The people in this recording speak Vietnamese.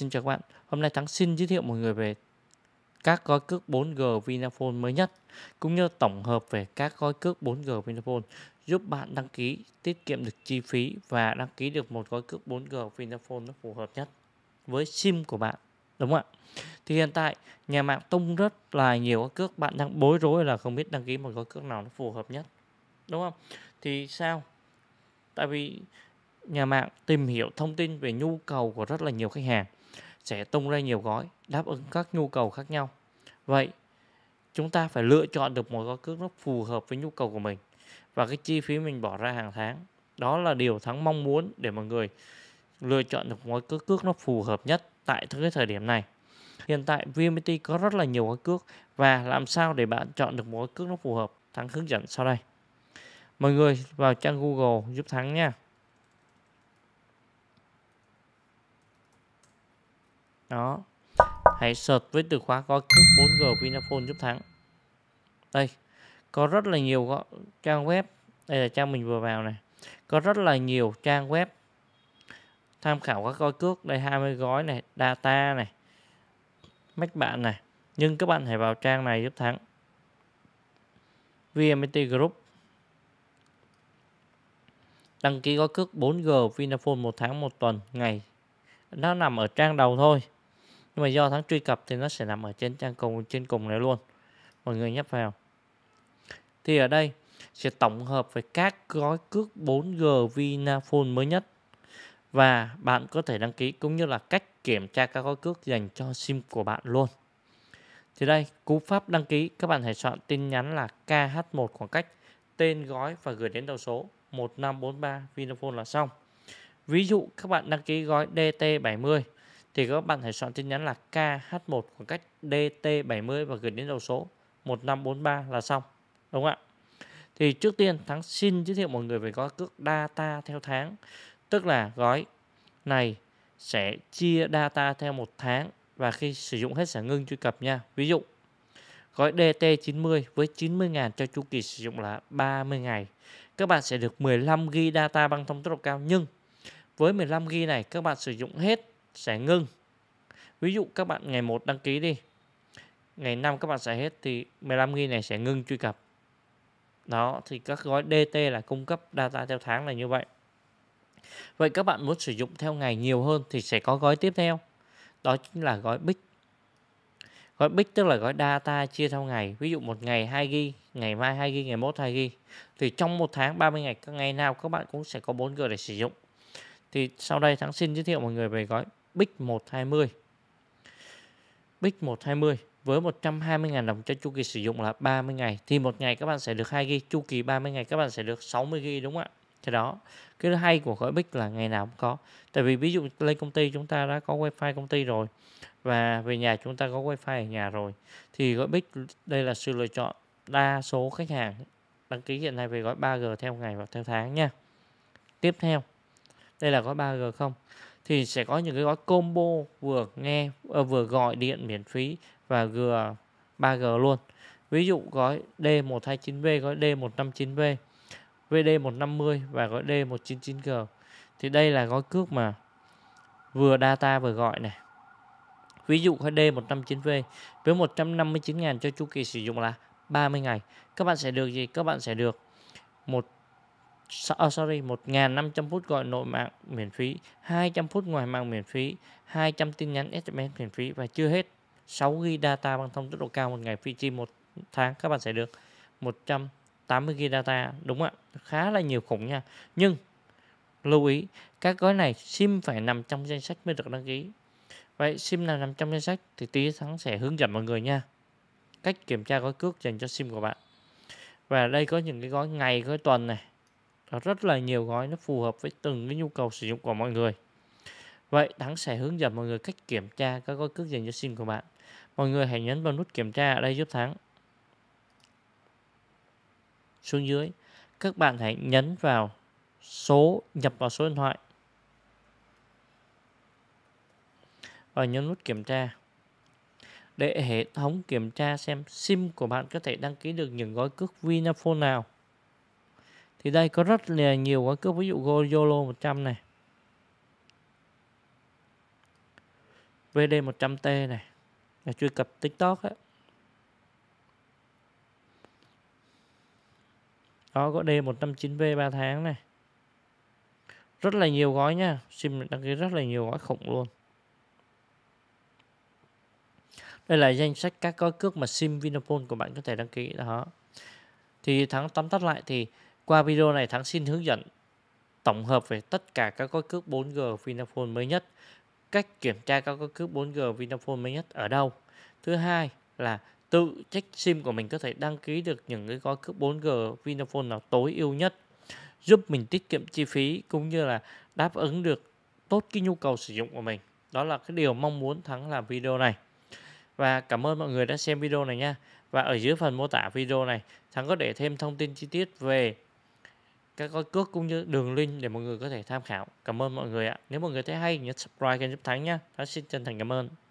Xin chào các bạn, hôm nay Thắng xin giới thiệu mọi người về các gói cước 4G Vinaphone mới nhất cũng như tổng hợp về các gói cước 4G Vinaphone giúp bạn đăng ký tiết kiệm được chi phí và đăng ký được một gói cước 4G Vinaphone nó phù hợp nhất với SIM của bạn đúng không ạ? Thì hiện tại nhà mạng tung rất là nhiều gói cước bạn đang bối rối là không biết đăng ký một gói cước nào nó phù hợp nhất đúng không? Thì sao? Tại vì nhà mạng tìm hiểu thông tin về nhu cầu của rất là nhiều khách hàng sẽ tung ra nhiều gói đáp ứng các nhu cầu khác nhau. Vậy chúng ta phải lựa chọn được một gói cước nó phù hợp với nhu cầu của mình và cái chi phí mình bỏ ra hàng tháng. Đó là điều Thắng mong muốn để mọi người lựa chọn được gói cước cước nó phù hợp nhất tại cái thời điểm này. Hiện tại VMT có rất là nhiều gói cước và làm sao để bạn chọn được một gói cước nó phù hợp, Thắng hướng dẫn sau đây. Mọi người vào trang Google giúp Thắng nha. đó hãy search với từ khóa gói cước 4G Vinaphone giúp thắng đây có rất là nhiều trang web đây là trang mình vừa vào này có rất là nhiều trang web tham khảo các gói cước đây 20 gói này data này mách bạn này nhưng các bạn hãy vào trang này giúp thắng VMT Group đăng ký gói cước 4G Vinaphone một tháng một tuần ngày nó nằm ở trang đầu thôi nhưng mà do tháng truy cập thì nó sẽ nằm ở trên trang cùng trên cùng này luôn mọi người nhấp vào thì ở đây sẽ tổng hợp với các gói cước 4G Vinaphone mới nhất và bạn có thể đăng ký cũng như là cách kiểm tra các gói cước dành cho sim của bạn luôn thì đây cú pháp đăng ký các bạn hãy chọn tin nhắn là KH1 khoảng cách tên gói và gửi đến đầu số 1543 Vinaphone là xong ví dụ các bạn đăng ký gói DT70 thì các bạn hãy soạn tin nhắn là KH1 khoảng cách DT70 và gửi đến đầu số 1543 là xong. Đúng không ạ? Thì trước tiên Thắng xin giới thiệu mọi người về gói cước data theo tháng. Tức là gói này sẽ chia data theo một tháng và khi sử dụng hết sẽ ngưng truy cập nha. Ví dụ gói DT90 với 90.000 cho chu kỳ sử dụng là 30 ngày. Các bạn sẽ được 15GB data băng thông tốc độ cao nhưng với 15GB này các bạn sử dụng hết sẽ ngưng ví dụ các bạn ngày 1 đăng ký đi ngày 5 các bạn sẽ hết thì 15.000 này sẽ ngưng truy cập đó thì các gói DT là cung cấp data theo tháng là như vậy vậy các bạn muốn sử dụng theo ngày nhiều hơn thì sẽ có gói tiếp theo đó chính là gói Big gói Big tức là gói data chia theo ngày ví dụ một ngày 2 gb ngày mai 2 gb ngày mốt 2 gb thì trong một tháng 30 ngày các ngày nào các bạn cũng sẽ có 4G để sử dụng thì sau đây Thắng xin giới thiệu mọi người về gói BIC 120. BIC 120 với 120.000 đồng cho chu kỳ sử dụng là 30 ngày thì một ngày các bạn sẽ được 2 gb chu kỳ 30 ngày các bạn sẽ được 60 gb đúng không ạ thế đó cái hay của gói bích là ngày nào cũng có tại vì ví dụ lên công ty chúng ta đã có wifi công ty rồi và về nhà chúng ta có wifi ở nhà rồi thì gói bích đây là sự lựa chọn đa số khách hàng đăng ký hiện nay về gói 3G theo ngày và theo tháng nha tiếp theo đây là gói 3G không thì sẽ có những cái gói combo vừa nghe ờ, vừa gọi điện miễn phí và vừa 3G luôn. Ví dụ gói D129V, gói D159V, VD150 và gói D199G. Thì đây là gói cước mà vừa data vừa gọi này. Ví dụ gói D159V với 159 000 cho chu kỳ sử dụng là 30 ngày. Các bạn sẽ được gì? Các bạn sẽ được một oh, sorry 1.500 phút gọi nội mạng miễn phí 200 phút ngoài mạng miễn phí 200 tin nhắn SMS miễn phí và chưa hết 6GB data băng thông tốc độ cao một ngày free chi một tháng các bạn sẽ được 180GB data đúng ạ khá là nhiều khủng nha nhưng lưu ý các gói này sim phải nằm trong danh sách mới được đăng ký vậy sim nào nằm trong danh sách thì tí thắng sẽ hướng dẫn mọi người nha cách kiểm tra gói cước dành cho sim của bạn và đây có những cái gói ngày gói tuần này đó, rất là nhiều gói nó phù hợp với từng cái nhu cầu sử dụng của mọi người. Vậy Thắng sẽ hướng dẫn mọi người cách kiểm tra các gói cước dành cho SIM của bạn. Mọi người hãy nhấn vào nút kiểm tra ở đây giúp Thắng. Xuống dưới, các bạn hãy nhấn vào số, nhập vào số điện thoại. Và nhấn nút kiểm tra. Để hệ thống kiểm tra xem SIM của bạn có thể đăng ký được những gói cước Vinaphone nào thì đây có rất là nhiều gói cước ví dụ Goyolo 100 này VD 100T này là truy cập TikTok ấy. Đó có D159V 3 tháng này Rất là nhiều gói nha Sim đăng ký rất là nhiều gói khủng luôn Đây là danh sách các gói cước mà sim vinaphone của bạn có thể đăng ký đó Thì tháng tóm tắt lại thì qua video này Thắng xin hướng dẫn tổng hợp về tất cả các gói cước 4G Vinaphone mới nhất, cách kiểm tra các gói cước 4G Vinaphone mới nhất ở đâu. Thứ hai là tự check sim của mình có thể đăng ký được những cái gói cước 4G Vinaphone nào tối ưu nhất giúp mình tiết kiệm chi phí cũng như là đáp ứng được tốt cái nhu cầu sử dụng của mình. Đó là cái điều mong muốn Thắng làm video này. Và cảm ơn mọi người đã xem video này nha. Và ở dưới phần mô tả video này, Thắng có để thêm thông tin chi tiết về các gói cước cũng như đường link để mọi người có thể tham khảo. Cảm ơn mọi người ạ. Nếu mọi người thấy hay nhớ subscribe kênh Giúp Thắng nhé. Thắng xin chân thành cảm ơn.